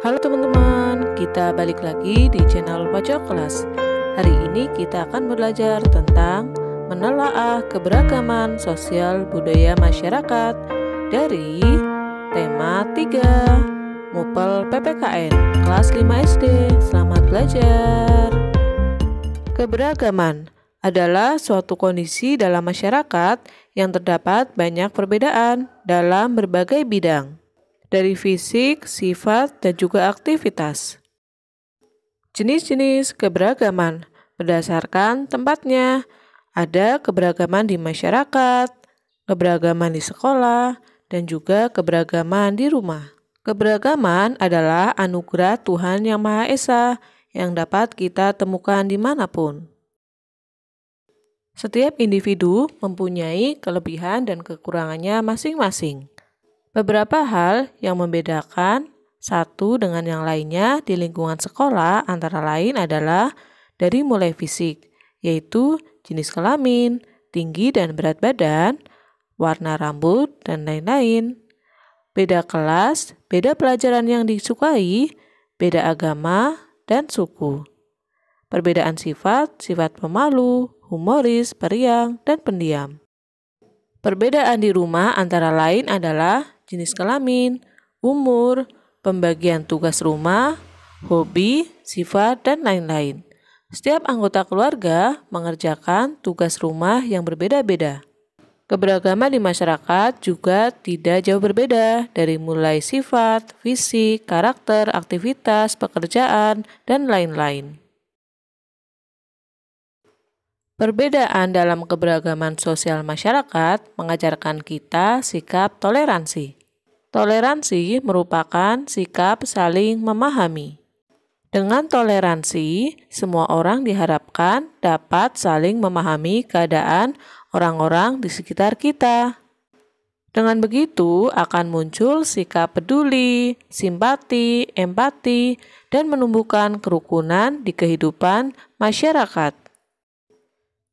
Halo teman-teman, kita balik lagi di channel Pojok Kelas. Hari ini kita akan belajar tentang menelaah keberagaman sosial budaya masyarakat dari tema 3 Mupel PPKN kelas 5 SD. Selamat belajar. Keberagaman adalah suatu kondisi dalam masyarakat yang terdapat banyak perbedaan dalam berbagai bidang dari fisik, sifat, dan juga aktivitas. Jenis-jenis keberagaman berdasarkan tempatnya. Ada keberagaman di masyarakat, keberagaman di sekolah, dan juga keberagaman di rumah. Keberagaman adalah anugerah Tuhan Yang Maha Esa yang dapat kita temukan dimanapun. Setiap individu mempunyai kelebihan dan kekurangannya masing-masing. Beberapa hal yang membedakan satu dengan yang lainnya di lingkungan sekolah antara lain adalah dari mulai fisik, yaitu jenis kelamin, tinggi dan berat badan, warna rambut, dan lain-lain. Beda kelas, beda pelajaran yang disukai, beda agama, dan suku. Perbedaan sifat, sifat pemalu, humoris, periang, dan pendiam. Perbedaan di rumah antara lain adalah jenis kelamin, umur, pembagian tugas rumah, hobi, sifat, dan lain-lain. Setiap anggota keluarga mengerjakan tugas rumah yang berbeda-beda. Keberagaman di masyarakat juga tidak jauh berbeda, dari mulai sifat, fisik, karakter, aktivitas, pekerjaan, dan lain-lain. Perbedaan dalam keberagaman sosial masyarakat mengajarkan kita sikap toleransi. Toleransi merupakan sikap saling memahami. Dengan toleransi, semua orang diharapkan dapat saling memahami keadaan orang-orang di sekitar kita. Dengan begitu, akan muncul sikap peduli, simpati, empati, dan menumbuhkan kerukunan di kehidupan masyarakat.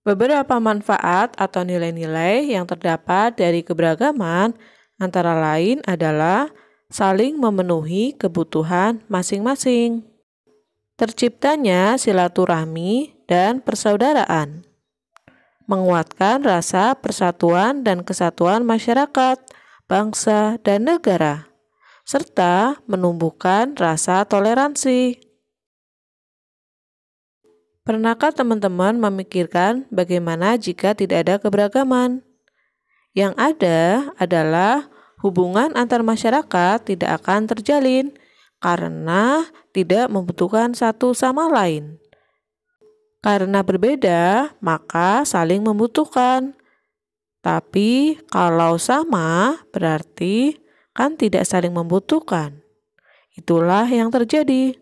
Beberapa manfaat atau nilai-nilai yang terdapat dari keberagaman antara lain adalah saling memenuhi kebutuhan masing-masing. Terciptanya silaturahmi dan persaudaraan, menguatkan rasa persatuan dan kesatuan masyarakat, bangsa, dan negara, serta menumbuhkan rasa toleransi. Pernahkah teman-teman memikirkan bagaimana jika tidak ada keberagaman? Yang ada adalah hubungan antar masyarakat tidak akan terjalin karena tidak membutuhkan satu sama lain. Karena berbeda, maka saling membutuhkan. Tapi kalau sama, berarti kan tidak saling membutuhkan. Itulah yang terjadi.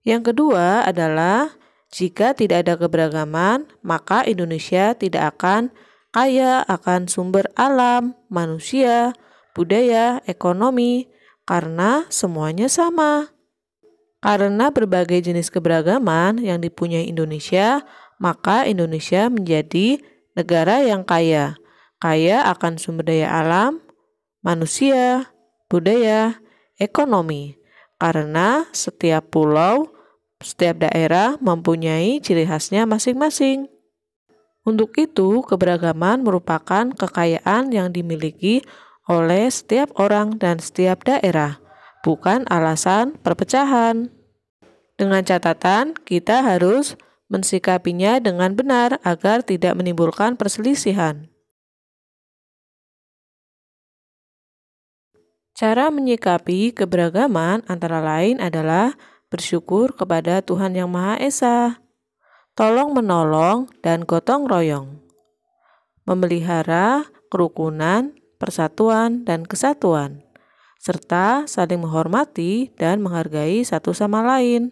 Yang kedua adalah jika tidak ada keberagaman, maka Indonesia tidak akan kaya akan sumber alam, manusia, budaya, ekonomi, karena semuanya sama. Karena berbagai jenis keberagaman yang dipunyai Indonesia, maka Indonesia menjadi negara yang kaya. Kaya akan sumber daya alam, manusia, budaya, ekonomi. Karena setiap pulau, setiap daerah mempunyai ciri khasnya masing-masing. Untuk itu, keberagaman merupakan kekayaan yang dimiliki oleh setiap orang dan setiap daerah, bukan alasan perpecahan. Dengan catatan, kita harus mensikapinya dengan benar agar tidak menimbulkan perselisihan. Cara menyikapi keberagaman antara lain adalah bersyukur kepada Tuhan Yang Maha Esa, tolong menolong, dan gotong royong. Memelihara kerukunan, persatuan, dan kesatuan, serta saling menghormati dan menghargai satu sama lain.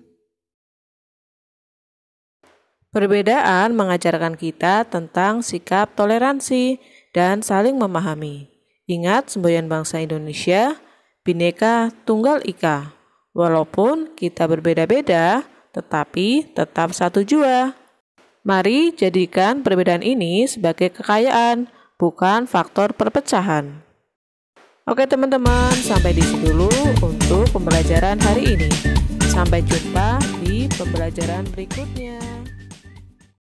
Perbedaan mengajarkan kita tentang sikap toleransi dan saling memahami. Ingat semboyan bangsa Indonesia, Bhinneka Tunggal Ika. Walaupun kita berbeda-beda, tetapi tetap satu jua. Mari jadikan perbedaan ini sebagai kekayaan, bukan faktor perpecahan. Oke teman-teman, sampai di sini dulu untuk pembelajaran hari ini. Sampai jumpa di pembelajaran berikutnya.